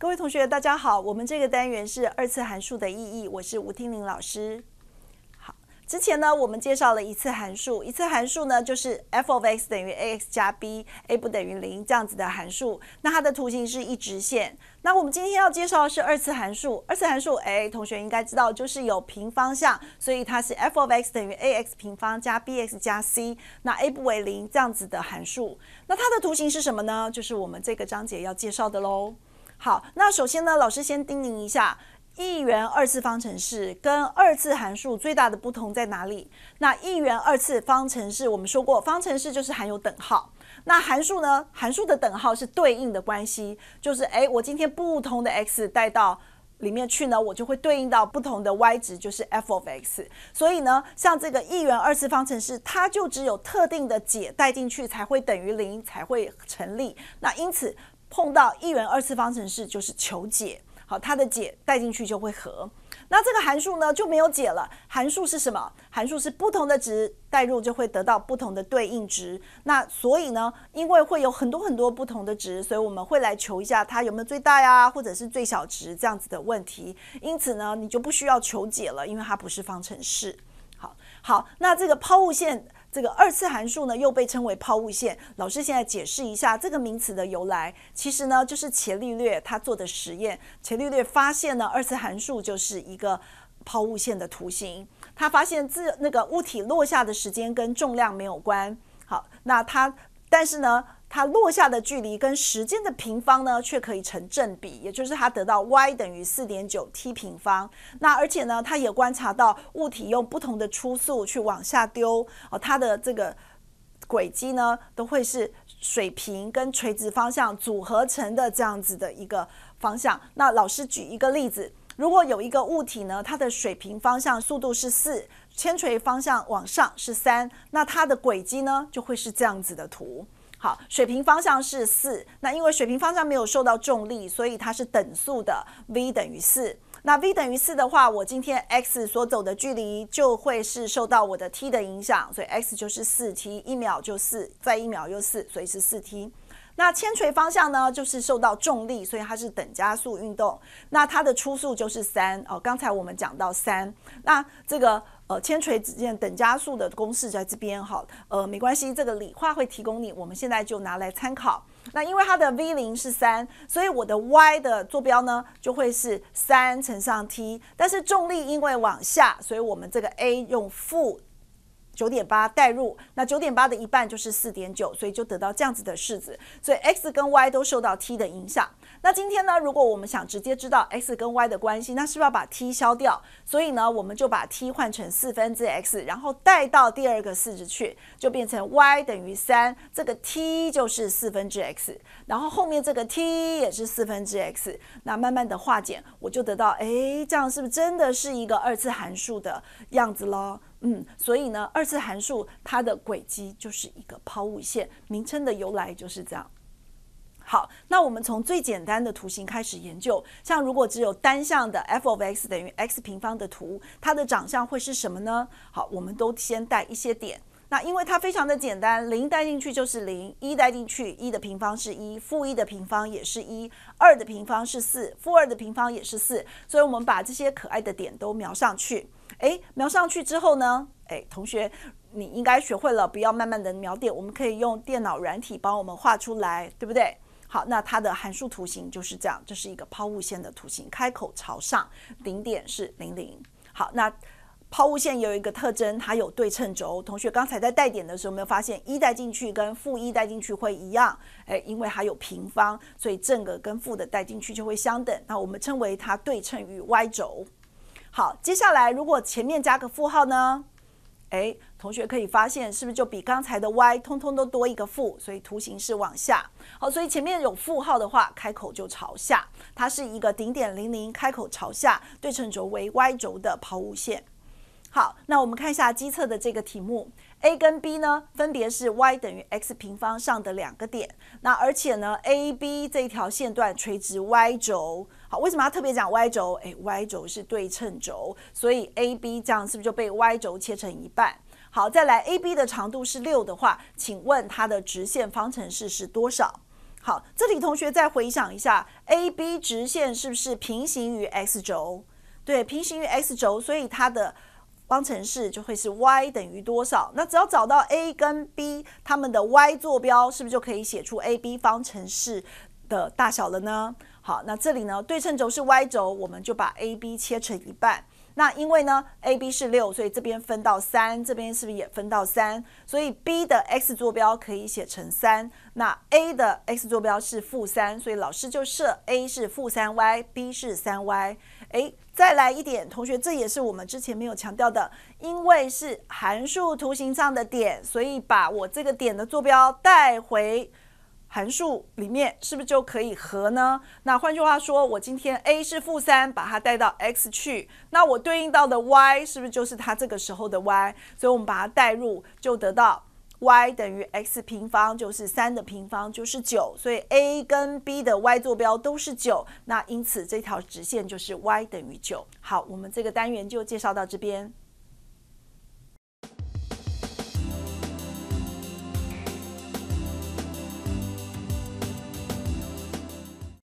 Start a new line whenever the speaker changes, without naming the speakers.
各位同学，大家好。我们这个单元是二次函数的意义，我是吴听林老师。好，之前呢，我们介绍了一次函数，一次函数呢就是 f of x 等于 a x 加 b，a 不等于零这样子的函数。那它的图形是一直线。那我们今天要介绍的是二次函数，二次函数，哎，同学应该知道就是有平方项，所以它是 f of x 等于 a x 平方加 b x 加 c，那 a 不为零这样子的函数。那它的图形是什么呢？就是我们这个章节要介绍的喽。好，那首先呢，老师先叮咛一下，一元二次方程式跟二次函数最大的不同在哪里？那一元二次方程式，我们说过，方程式就是含有等号。那函数呢？函数的等号是对应的关系，就是哎，我今天不同的 x 带到里面去呢，我就会对应到不同的 y 值，就是 f of x。所以呢，像这个一元二次方程式，它就只有特定的解带进去才会等于零，才会成立。那因此。碰到一元二次方程式就是求解，好，它的解带进去就会和。那这个函数呢就没有解了，函数是什么？函数是不同的值代入就会得到不同的对应值。那所以呢，因为会有很多很多不同的值，所以我们会来求一下它有没有最大呀，或者是最小值这样子的问题。因此呢，你就不需要求解了，因为它不是方程式。好好，那这个抛物线。这个二次函数呢，又被称为抛物线。老师现在解释一下这个名词的由来。其实呢，就是伽利略他做的实验。伽利略发现呢，二次函数就是一个抛物线的图形。他发现自那个物体落下的时间跟重量没有关。好，那他但是呢？它落下的距离跟时间的平方呢，却可以成正比，也就是它得到 y 等于四点九 t 平方。那而且呢，它也观察到物体用不同的初速去往下丢，哦，它的这个轨迹呢，都会是水平跟垂直方向组合成的这样子的一个方向。那老师举一个例子，如果有一个物体呢，它的水平方向速度是四，铅垂方向往上是三，那它的轨迹呢，就会是这样子的图。好，水平方向是四，那因为水平方向没有受到重力，所以它是等速的，v 等于四。那 v 等于四的话，我今天 x 所走的距离就会是受到我的 t 的影响，所以 x 就是四 t，一秒就四，再一秒又四，所以是四 t。那铅锤方向呢，就是受到重力，所以它是等加速运动。那它的初速就是三哦，刚才我们讲到三。那这个。呃，千锤子键等加速的公式在这边哈，呃，没关系，这个理化会提供你，我们现在就拿来参考。那因为它的 v 零是三，所以我的 y 的坐标呢就会是三乘上 t，但是重力因为往下，所以我们这个 a 用负。九点八代入，那九点八的一半就是四点九，所以就得到这样子的式子。所以 x 跟 y 都受到 t 的影响。那今天呢，如果我们想直接知道 x 跟 y 的关系，那是不是要把 t 消掉？所以呢，我们就把 t 换成四分之 x，然后带到第二个式子去，就变成 y 等于三，这个 t 就是四分之 x，然后后面这个 t 也是四分之 x。那慢慢的化简，我就得到，哎，这样是不是真的是一个二次函数的样子咯？嗯，所以呢，二次函数它的轨迹就是一个抛物线，名称的由来就是这样。好，那我们从最简单的图形开始研究，像如果只有单向的 f of x 等于 x 平方的图，它的长相会是什么呢？好，我们都先带一些点。那因为它非常的简单，零带进去就是零，一带进去一的平方是一，负一的平方也是一，二的平方是四，负二的平方也是四，所以我们把这些可爱的点都描上去。哎，描上去之后呢？哎，同学，你应该学会了，不要慢慢的描点。我们可以用电脑软体帮我们画出来，对不对？好，那它的函数图形就是这样，这是一个抛物线的图形，开口朝上，顶点是零零。好，那抛物线有一个特征，它有对称轴。同学刚才在带点的时候，没有发现一带进去跟负一带进去会一样？哎，因为它有平方，所以正的跟负的带进去就会相等。那我们称为它对称于 y 轴。好，接下来如果前面加个负号呢？哎，同学可以发现是不是就比刚才的 y 通通都多一个负，所以图形是往下。好，所以前面有负号的话，开口就朝下，它是一个顶点（零，零），开口朝下，对称轴为 y 轴的抛物线。好，那我们看一下机测的这个题目。A 跟 B 呢，分别是 y 等于 x 平方上的两个点。那而且呢，AB 这条线段垂直 y 轴。好，为什么要特别讲 y 轴？哎，y 轴是对称轴，所以 AB 这样是不是就被 y 轴切成一半？好，再来，AB 的长度是六的话，请问它的直线方程式是多少？好，这里同学再回想一下，AB 直线是不是平行于 x 轴？对，平行于 x 轴，所以它的。方程式就会是 y 等于多少？那只要找到 a 跟 b 它们的 y 坐标，是不是就可以写出 a b 方程式的大小了呢？好，那这里呢，对称轴是 y 轴，我们就把 a b 切成一半。那因为呢，a b 是六，所以这边分到三，这边是不是也分到三？所以 b 的 x 坐标可以写成三，那 a 的 x 坐标是负三，所以老师就设 a 是负三 y，b 是三 y。哎，再来一点，同学，这也是我们之前没有强调的，因为是函数图形上的点，所以把我这个点的坐标带回。函数里面是不是就可以和呢？那换句话说，我今天 a 是负三，把它带到 x 去，那我对应到的 y 是不是就是它这个时候的 y？所以，我们把它代入，就得到 y 等于 x 平方，就是三的平方，就是九。所以 a 跟 b 的 y 坐标都是九。那因此，这条直线就是 y 等于九。好，我们这个单元就介绍到这边。